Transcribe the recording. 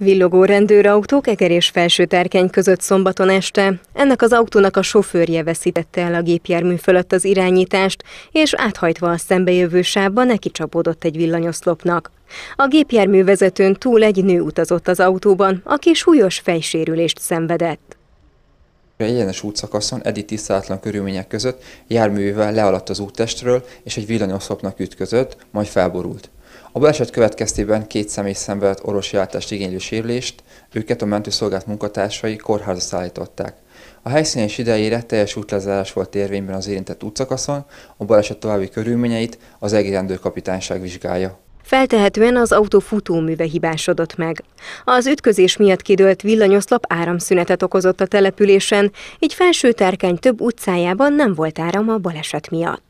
Villogó rendőrautók Eger és Terkeny között szombaton este. Ennek az autónak a sofőrje veszítette el a gépjármű fölött az irányítást, és áthajtva a szembejövő sávba neki csapódott egy villanyoszlopnak. A gépjármű vezetőn túl egy nő utazott az autóban, aki súlyos fejsérülést szenvedett. Egyenes útszakaszon Edi tisztátlan körülmények között járművel lealadt az úttestről, és egy villanyoszlopnak ütközött, majd felborult. A baleset következtében két személy szenvedett orvosi látást igénylő sérülést, őket a mentőszolgált munkatársai kórházba szállították. A helyszínen és idejére teljes útlezárás volt érvényben az érintett útszakaszon, a baleset további körülményeit az EGI rendőrkapitányság vizsgálja. Feltehetően az autó futóműve hibásodott meg. Az ütközés miatt kidőlt villanyoszlop áramszünetet okozott a településen, így felső tárkány több utcájában nem volt áram a baleset miatt.